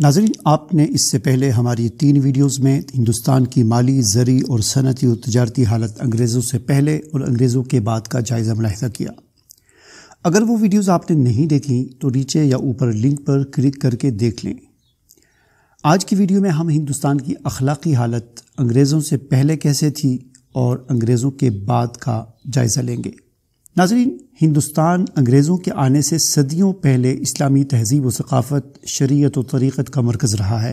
नाजरीन आपने इससे पहले हमारी तीन वीडियोस में हिंदुस्तान की माली ज़री और सनती और तजारती हालत अंग्रेज़ों से पहले और अंग्रेज़ों के बाद का जायज़ा मुलाहदा किया अगर वो वीडियोस आपने नहीं देखी तो नीचे या ऊपर लिंक पर क्लिक करके देख लें आज की वीडियो में हम हिंदुस्तान की अखलाकी हालत अंग्रेज़ों से पहले कैसे थी और अंग्रेज़ों के बाद का जायज़ा लेंगे नाजरीन हिंदुस्तान अंग्रेज़ों के आने से सदियों पहले इस्लामी तहजीब व सकाफ़त शरीयत व तरीक़त का मरकज़ रहा है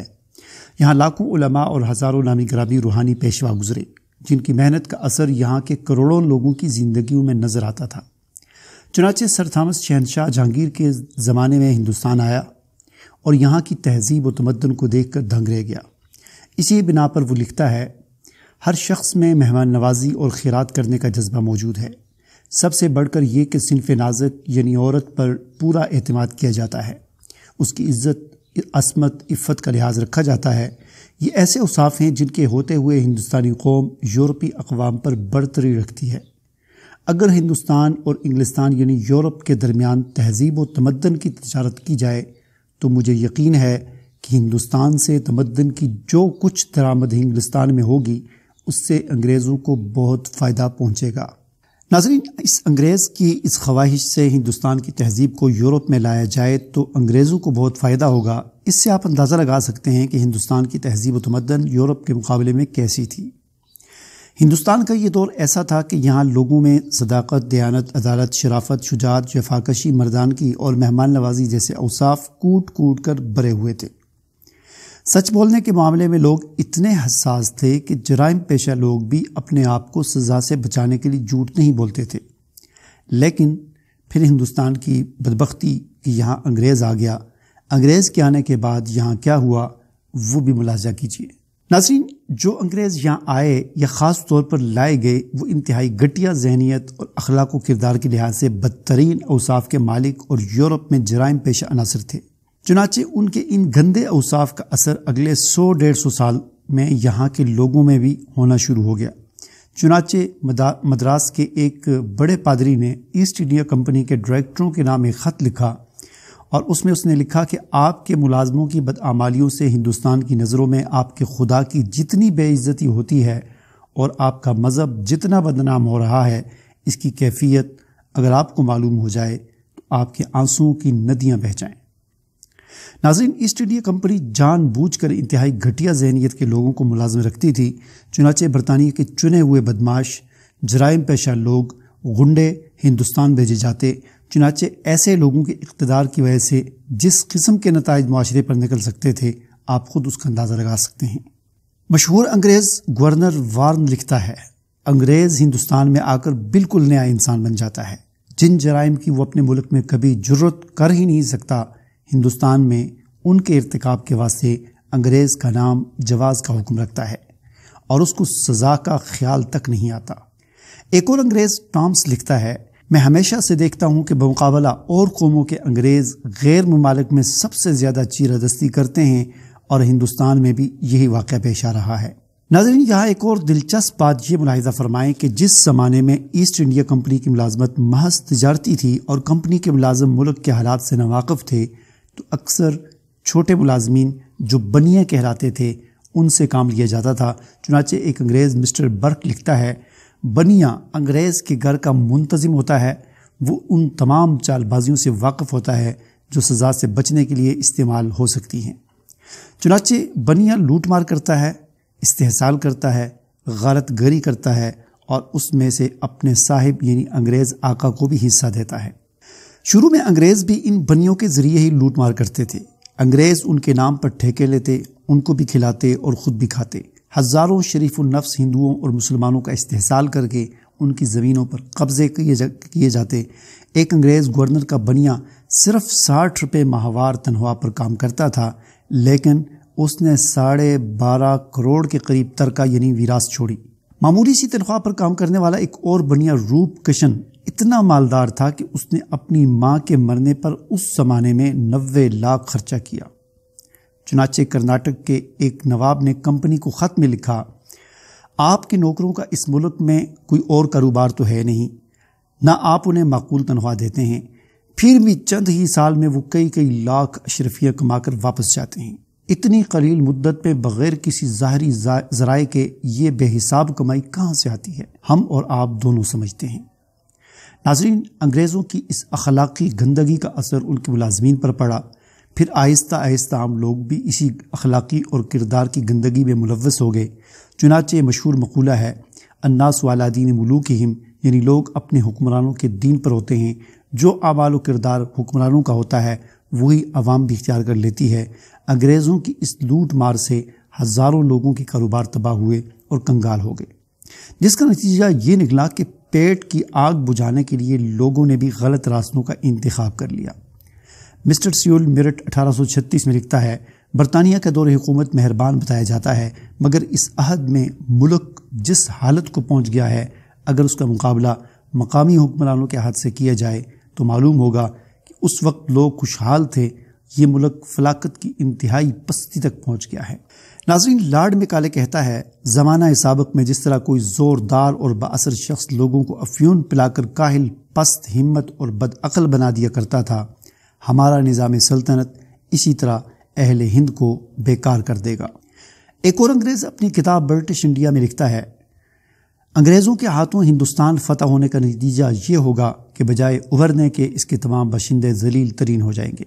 यहाँ लाखों उलमा और हज़ारों नामी ग्रामी रूहानी पेशवा गुजरे जिनकी मेहनत का असर यहाँ के करोड़ों लोगों की ज़िंदगी में नज़र आता था चुनाचे सर थामस शहनशाह जहांगीर के ज़माने में हिंदुस्तान आया और यहाँ की तहजीब व तमदन को देख कर दंग रह गया इसी बिना पर वो लिखता है हर शख्स में मेहमान नवाजी और खैरात करने का जज्बा मौजूद है सबसे बढ़कर यह कि सिनफ नाजक यानी औरत पर पूरा अहतमाद किया जाता है उसकी इज्जत असमत इफ़त का लिहाज रखा जाता है ये ऐसे उसाफ़ हैं जिनके होते हुए हिंदुस्तानी कौम यूरोपी अकवाम पर बढ़तरी रखती है अगर हिंदुस्तान और इंग्लिस्तान यानी यूरोप के दरमियान तहजीब व तमदन की तजारत की जाए तो मुझे यकीन है कि हिंदुस्तान से तमदन की जो कुछ दरामद इंग्लिस्तान में होगी उससे अंग्रेज़ों को बहुत फ़ायदा पहुँचेगा नाजरीन इस अंग्रेज़ की इस ख्वाहिश से हिंदुस्तान की तहजीब को यूरोप में लाया जाए तो अंग्रेज़ों को बहुत फ़ायदा होगा इससे आप अंदाज़ा लगा सकते हैं कि हिंदुस्तान की तहजीब तमदन यूरोप के मुकाबले में कैसी थी हिंदुस्तान का ये दौर ऐसा था कि यहाँ लोगों में सदाकत दयानत अदालत शराफत शुजात शफाकशी मर्दानगी और मेहमान नवाजी जैसे अवसाफ कूट कूट कर भरे हुए थे सच बोलने के मामले में लोग इतने हसास थे कि जराइम पेशा लोग भी अपने आप को सज़ा से बचाने के लिए झूठ नहीं बोलते थे लेकिन फिर हिंदुस्तान की बदबख्ती कि यहाँ अंग्रेज़ आ गया अंग्रेज़ के आने के बाद यहाँ क्या हुआ वो भी मुलाजा कीजिए नाजरीन जो अंग्रेज़ यहाँ आए या ख़ास तौर पर लाए गए वो इंतहाई घटिया जहनीत और अखलाक किरदार के लिहाज से बदतरीन अवसाफ के मालिक और यूरोप में जराइम पेशा अनासर थे चुनाचे उनके इन गंदे अवसाफ का असर अगले सौ डेढ़ सौ साल में यहाँ के लोगों में भी होना शुरू हो गया चुनाचे मद्रास के एक बड़े पादरी ने ईस्ट इंडिया कंपनी के डायरेक्टरों के नाम एक ख़त लिखा और उसमें उसने लिखा कि आपके मुलाजमों की बदआमालियों से हिंदुस्तान की नज़रों में आपके खुदा की जितनी बेइज्जती होती है और आपका मज़हब जितना बदनाम हो रहा है इसकी कैफियत अगर आपको मालूम हो जाए तो आपके आंसुओं की नदियाँ बह जाएँ नाजिन ईस्ट इंडिया कंपनी जानबूझकर इंतहाई घटिया जहनीत के लोगों को मुलाजम रखती थी चुनाचे बरतानिया के चुने हुए बदमाश जराइम पेशा लोग गुंडे हिंदुस्तान भेजे जाते चुनाचे ऐसे लोगों के इकतदार की वजह से जिस किस्म के नतज माशरे पर निकल सकते थे आप खुद उसका अंदाज़ा लगा सकते हैं मशहूर अंग्रेज़ गवर्नर वार्न लिखता है अंग्रेज़ हिंदुस्तान में आकर बिल्कुल नया इंसान बन जाता है जिन जराइम की वो अपने मुल्क में कभी जरूरत कर ही नहीं सकता हिंदुस्तान में उनके इरतकब के वास्ते अंग्रेज़ का नाम जवाज़ का हुक्म रखता है और उसको सज़ा का ख्याल तक नहीं आता एक और अंग्रेज़ टॉम्स लिखता है मैं हमेशा से देखता हूँ कि बमकाबला और कौमों के अंग्रेज़ गैर ममालिक में सबसे ज़्यादा चीरा दस्ती करते हैं और हिंदुस्तान में भी यही वाक़ पेश आ रहा है नाजरीन यहाँ एक और दिलचस्प बात यह मुलाहजा फरमाएं कि जिस ज़माने में ईस्ट इंडिया कंपनी की मुलाजमत महज तजारती थी और कंपनी के मुलाजम मुल्क के हालात से नावाकफ़ थे तो अक्सर छोटे मुलाजमीन जो बनिया कहलाते थे उनसे काम लिया जाता था चुनाचे एक अंग्रेज़ मिस्टर बर्क लिखता है बनिया अंग्रेज़ के घर का मुंतज़म होता है वो उन तमाम चालबाजियों से वाकफ़ होता है जो सज़ा से बचने के लिए इस्तेमाल हो सकती हैं चुनाचे बनिया लूट मार करता है इस्तेसाल करता है गलत गरी करता है और उसमें से अपने साहिब यानी अंग्रेज़ आका को भी हिस्सा देता है शुरू में अंग्रेज़ भी इन बनियों के ज़रिए ही लूट मार करते थे अंग्रेज़ उनके नाम पर ठेके लेते उनको भी खिलाते और ख़ुद भी खाते हज़ारों शरीफ नफ्स हिंदुओं और मुसलमानों का इस्तेसाल करके उनकी ज़मीनों पर कब्ज़े किए जाते एक अंग्रेज़ गवर्नर का बनिया सिर्फ साठ रुपये माहवार तनख्वाह पर काम करता था लेकिन उसने साढ़े बारह करोड़ के करीब तरका यानी विरासत छोड़ी मामूली सी तनख्वाह पर काम करने वाला एक और बनिया रूप किशन इतना मालदार था कि उसने अपनी माँ के मरने पर उस ज़माने में नबे लाख खर्चा किया चुनाचे कर्नाटक के एक नवाब ने कंपनी को ख़त में लिखा आपके नौकरों का इस मुल्क में कोई और कारोबार तो है नहीं ना आप उन्हें माकूल तनख्वाह देते हैं फिर भी चंद ही साल में वो कई कई लाख अशरफिया कमाकर वापस जाते हैं इतनी कलील मुद्दत में बग़ैर किसी ज़ाहरी ज़राए के ये बेहिसाब कमाई कहाँ से आती है हम और आप दोनों समझते हैं नाजरीन अंग्रेज़ों की इस अखलाकी गंदगी का असर उनके मुलाजमीन पर पड़ा फिर आहिस्ता आहिस्ता आम लोग भी इसी अखलाकी और किरदार की गंदगी में मुलवस हो गए चुनाचे मशहूर मकूला है अन्नास वाला दीन मलूक हिम यानी लोग अपने हुक्मरानों के दीन पर होते हैं जो आबाल किरदार हुक्मरानों का होता है वही आवाम भी इख्तियार कर लेती है अंग्रेज़ों की इस लूट मार से हज़ारों लोगों के कारोबार तबाह हुए और कंगाल हो गए जिसका नतीजा ये निकला कि पेट की आग बुझाने के लिए लोगों ने भी गलत रास्तों का इंतखब कर लिया मिस्टर सियोल मिरट 1836 में लिखता है बरतानिया का दौर हुकूमत मेहरबान बताया जाता है मगर इस अहद में मुल्क जिस हालत को पहुंच गया है अगर उसका मुकाबला मकामी हुक्मरानों के हाथ से किया जाए तो मालूम होगा कि उस वक्त लोग खुशहाल थे ये मुल्क फलाकत की इंतहाई पस्ती तक पहुंच गया है नाजरीन लाड में काले कहता है ज़माना सबक में जिस तरह कोई ज़ोरदार और बासर शख्स लोगों को अफ्यून पिलाकर काहिल पस्त हिम्मत और बदअल बना दिया करता था हमारा निज़ाम सल्तनत इसी तरह अहल हिंद को बेकार कर देगा एक और अंग्रेज़ अपनी किताब ब्रिटिश इंडिया में लिखता है अंग्रेज़ों के हाथों हिंदुस्तान फतह होने का नतीजा ये होगा कि बजाय उभरने के इसके तमाम बशिंदे जलील तरीन हो जाएंगे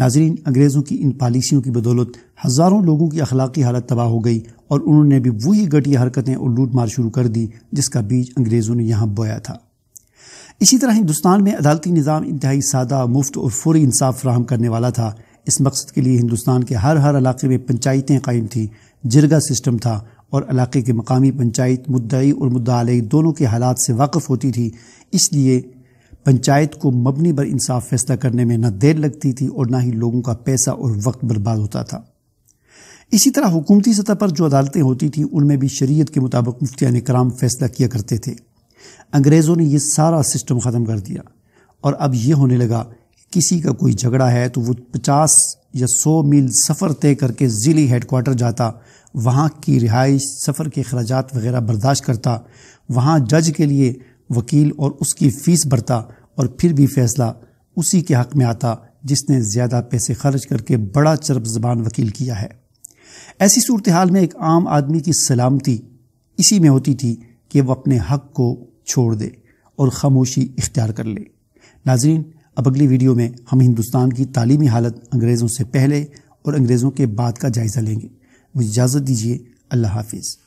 नाजरीन अंग्रेज़ों की इन पॉलिसियों की बदौलत हज़ारों लोगों की अखलाकी हालत तबाह हो गई और उन्होंने भी वही घटिया हरकतें और लूट मार शुरू कर दी जिसका बीज अंग्रेज़ों ने यहाँ बोया था इसी तरह हिंदुस्तान में अदालती निज़ाम इंतहाई सादा मुफ्त और फौरी इंसाफ फ्राहम करने वाला था इस मकसद के लिए हिंदुस्तान के हर हर इलाके में पंचायतें कायम थीं जिरगा सिस्टम था और इलाके की मकामी पंचायत मुद्दई और मुद्दा दोनों के हालात से वाकफ़ होती थी इसलिए पंचायत को मबनी पर इंसाफ फैसला करने में न देर लगती थी और ना ही लोगों का पैसा और वक्त बर्बाद होता था इसी तरह हुकूमती सतह पर जो अदालतें होती थीं उनमें भी शरीयत के मुताबिक मुफ्तिया कराम फैसला किया करते थे अंग्रेज़ों ने यह सारा सिस्टम ख़त्म कर दिया और अब यह होने लगा किसी का कोई झगड़ा है तो वो पचास या सौ मील सफ़र तय करके ज़िली हेडकोार्टर जाता वहाँ की रिहाइश सफ़र के अखराज वगैरह बर्दाश्त करता वहाँ जज के लिए वकील और उसकी फ़ीस भरता और फिर भी फैसला उसी के हक़ में आता जिसने ज़्यादा पैसे खर्च करके बड़ा चरब जबान वकील किया है ऐसी सूरत हाल में एक आम आदमी की सलामती इसी में होती थी कि वह अपने हक़ को छोड़ दे और ख़ामोशी इख्तियार कर ले नाजरीन अब अगली वीडियो में हम हिंदुस्तान की तालीमी हालत अंग्रेज़ों से पहले और अंग्रेज़ों के बाद का जायज़ा लेंगे मुझे इजाज़त दीजिए अल्लाह हाफिज़